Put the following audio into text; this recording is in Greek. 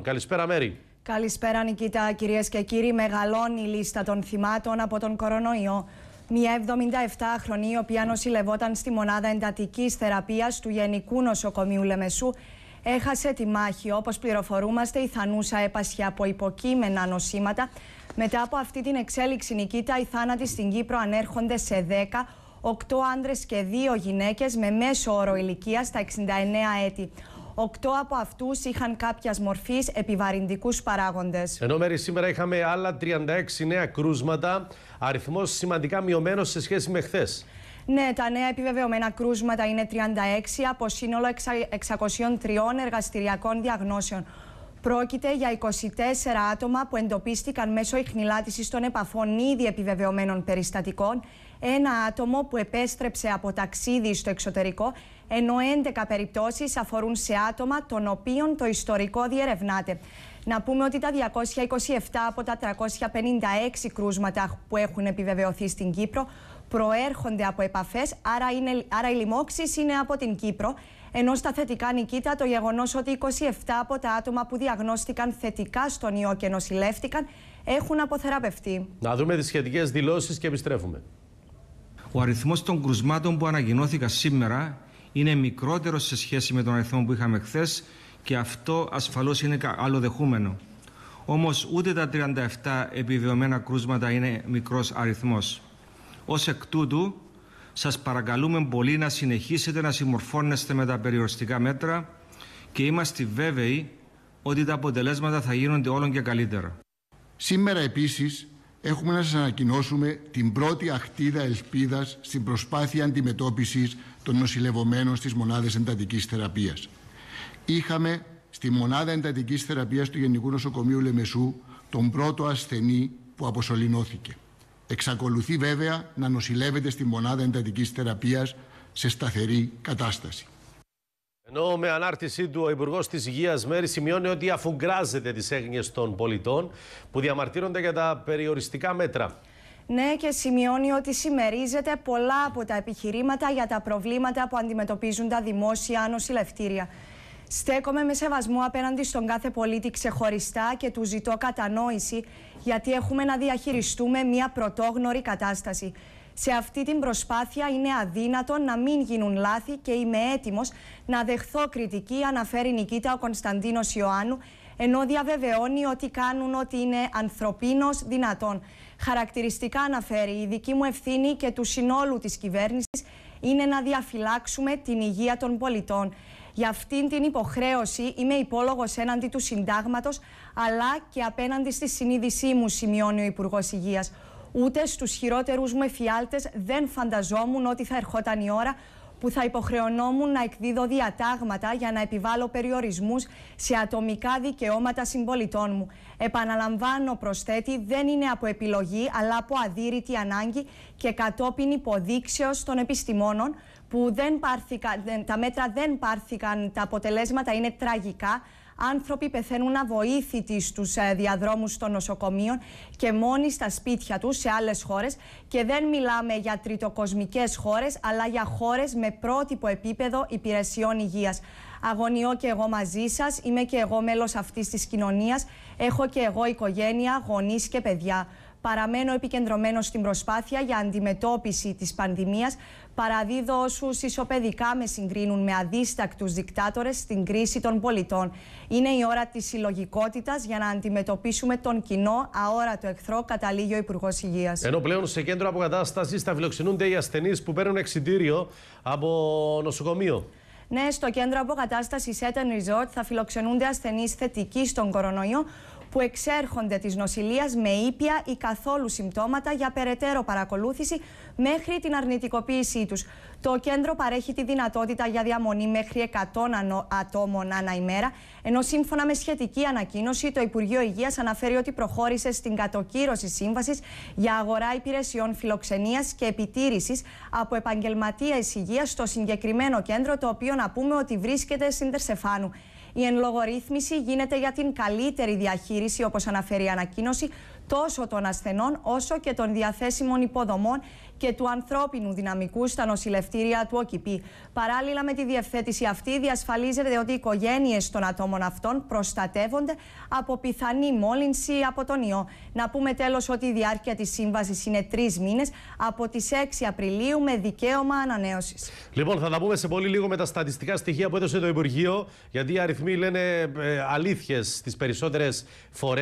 Καλησπέρα Μέρη. Καλησπέρα Νικήτα, κυρίες και κύριοι. Μεγαλώνει η λίστα των θυμάτων από τον κορονοϊό. Μια 77χρονη, η οποία νοσηλευόταν στη μονάδα εντατικής θεραπείας του Γενικού Νοσοκομείου Λεμεσού, έχασε τη μάχη. Όπως πληροφορούμαστε, η Θανούσα έπασχε από υποκείμενα νοσήματα. Μετά από αυτή την εξέλιξη, Νικήτα, οι θάνατοι στην Κύπρο ανέρχονται σε 10, 8 άντρες και 2 γυναίκες με μέσο όρο ηλικίας στα 69 έτη. Οκτώ από αυτούς είχαν κάποιας μορφής επιβαρυντικούς παράγοντες. Ενώ μέρη σήμερα είχαμε άλλα 36 νέα κρούσματα, αριθμός σημαντικά μειωμένος σε σχέση με χθες. Ναι, τα νέα επιβεβαιωμένα κρούσματα είναι 36 από σύνολο 603 εργαστηριακών διαγνώσεων. Πρόκειται για 24 άτομα που εντοπίστηκαν μέσω ιχνηλάτησης των επαφών ήδη επιβεβαιωμένων περιστατικών, ένα άτομο που επέστρεψε από ταξίδι στο εξωτερικό ενώ 11 περιπτώσεις αφορούν σε άτομα των οποίων το ιστορικό διερευνάται. Να πούμε ότι τα 227 από τα 356 κρούσματα που έχουν επιβεβαιωθεί στην Κύπρο προέρχονται από επαφές, άρα, άρα οι λοιμώξεις είναι από την Κύπρο. Ενώ στα θετικά νικήτα το γεγονός ότι 27 από τα άτομα που διαγνώστηκαν θετικά στον ιό και νοσηλεύτηκαν έχουν αποθεραπευτεί. Να δούμε τις σχετικές δηλώσεις και επιστρέφουμε. Ο αριθμός των κρουσμάτων που ανακοινώθηκαν σήμερα είναι μικρότερο σε σχέση με τον αριθμό που είχαμε χθες και αυτό ασφαλώς είναι αλλοδεχούμενο. Όμως ούτε τα 37 επιβεβαιωμένα κρούσματα είναι μικρός αριθμός. Ως εκ τούτου, σας παρακαλούμε πολύ να συνεχίσετε να συμμορφώνεστε με τα περιοριστικά μέτρα και είμαστε βέβαιοι ότι τα αποτελέσματα θα γίνονται όλο και καλύτερα. Σήμερα επίσης έχουμε να σας ανακοινώσουμε την πρώτη ακτίδα ελπίδας στην προσπάθεια αντιμετώπισης των νοσηλευομένων στις μονάδες εντατικής θεραπείας. Είχαμε στη μονάδα εντατικής θεραπείας του Γενικού Νοσοκομείου Λεμεσού τον πρώτο ασθενή που αποσωληνώθηκε. Εξακολουθεί βέβαια να νοσηλεύεται στη μονάδα εντατικής θεραπείας σε σταθερή κατάσταση. Ενώ με ανάρτησή του ο Υπουργός της Υγείας Μέρη σημειώνει ότι αφουγκράζεται τις έγνοιες των πολιτών που διαμαρτύρονται για τα περιοριστικά μέτρα. Ναι, και σημειώνει ότι συμμερίζεται πολλά από τα επιχειρήματα για τα προβλήματα που αντιμετωπίζουν τα δημόσια νοσηλευτήρια. Στέκομαι με σεβασμό απέναντι στον κάθε πολίτη ξεχωριστά και του ζητώ κατανόηση, γιατί έχουμε να διαχειριστούμε μια πρωτόγνωρη κατάσταση. Σε αυτή την προσπάθεια είναι αδύνατο να μην γίνουν λάθη και είμαι έτοιμος να δεχθώ κριτική, αναφέρει Νικήτα ο Κωνσταντίνος Ιωάννου, ενώ διαβεβαιώνει ότι κάνουν ότι είναι «ανθρωπίνος δυνατόν. Χαρακτηριστικά αναφέρει η δική μου ευθύνη και του συνόλου της κυβέρνησης είναι να διαφυλάξουμε την υγεία των πολιτών. Για αυτήν την υποχρέωση είμαι υπόλογος έναντι του συντάγματος, αλλά και απέναντι στη συνείδησή μου, σημειώνει ο Υπουργός Υγείας. Ούτε στους χειρότερους μου εφιάλτες δεν φανταζόμουν ότι θα ερχόταν η ώρα που θα υποχρεωνόμουν να εκδίδω διατάγματα για να επιβάλλω περιορισμούς σε ατομικά δικαιώματα συμπολιτών μου. Επαναλαμβάνω, προσθέτει, δεν είναι από επιλογή, αλλά από αδύρυτη ανάγκη και κατόπιν υποδείξεως των επιστημόνων που δεν πάρθηκαν, τα μέτρα δεν πάρθηκαν, τα αποτελέσματα είναι τραγικά άνθρωποι πεθαίνουν αβοήθητοι στους ε, διαδρόμους των νοσοκομείων και μόνοι στα σπίτια τους σε άλλες χώρες. Και δεν μιλάμε για τριτοκοσμικές χώρες, αλλά για χώρες με πρότυπο επίπεδο υπηρεσιών υγείας. Αγωνιώ και εγώ μαζί σας. Είμαι και εγώ μέλος αυτής της κοινωνίας. Έχω και εγώ οικογένεια, γονείς και παιδιά. Παραμένω επικεντρωμένος στην προσπάθεια για αντιμετώπιση της πανδημίας. Παραδίδω όσους ισοπεδικά με συγκρίνουν με αδίστακτους δικτάτορες στην κρίση των πολιτών. Είναι η ώρα της συλλογικότητας για να αντιμετωπίσουμε τον κοινό αόρατο εχθρό, καταλήγει ο Υπουργός Υγείας. Ενώ πλέον σε κέντρο αποκατάστασης θα φιλοξενούνται οι ασθενείς που παίρνουν εξιτήριο από νοσοκομείο. Ναι, στο κέντρο αποκατάστασης Eton Resort θα φιλοξενούνται ασθενείς θετικοί στον κορονοϊό που εξέρχονται της νοσηλείας με ήπια ή καθόλου συμπτώματα για περαιτέρω παρακολούθηση μέχρι την αρνητικοποίησή τους. Το κέντρο παρέχει τη δυνατότητα για διαμονή μέχρι 100 ατόμων ανά ημέρα, ενώ σύμφωνα με σχετική ανακοίνωση, το Υπουργείο Υγείας αναφέρει ότι προχώρησε στην κατοκύρωση σύμβασης για αγορά υπηρεσιών φιλοξενίας και επιτήρησης από επαγγελματίες υγείας στο συγκεκριμένο κέντρο, το οποίο να πούμε ότι βρίσκεται στην Τερσεφάνου. Η εν λόγω ρύθμιση γίνεται για την καλύτερη διαχείριση, όπως αναφέρει η ανακοίνωση, τόσο των ασθενών όσο και των διαθέσιμων υποδομών και του ανθρώπινου δυναμικού στα νοσηλευτήρια του ΟΚΙΠΗ. Παράλληλα με τη διευθέτηση αυτή, διασφαλίζεται ότι οι οικογένειες των ατόμων αυτών προστατεύονται από πιθανή μόλυνση από τον ιό. Να πούμε τέλος ότι η διάρκεια της σύμβασης είναι τρεις μήνες από τις 6 Απριλίου με δικαίωμα ανανέωσης. Λοιπόν, θα τα πούμε σε πολύ λίγο με τα στατιστικά στοιχεία που έδωσε το Υπουργείο, γιατί οι αριθμοί λένε ε, αλήθειες τι περισσότερες φορές.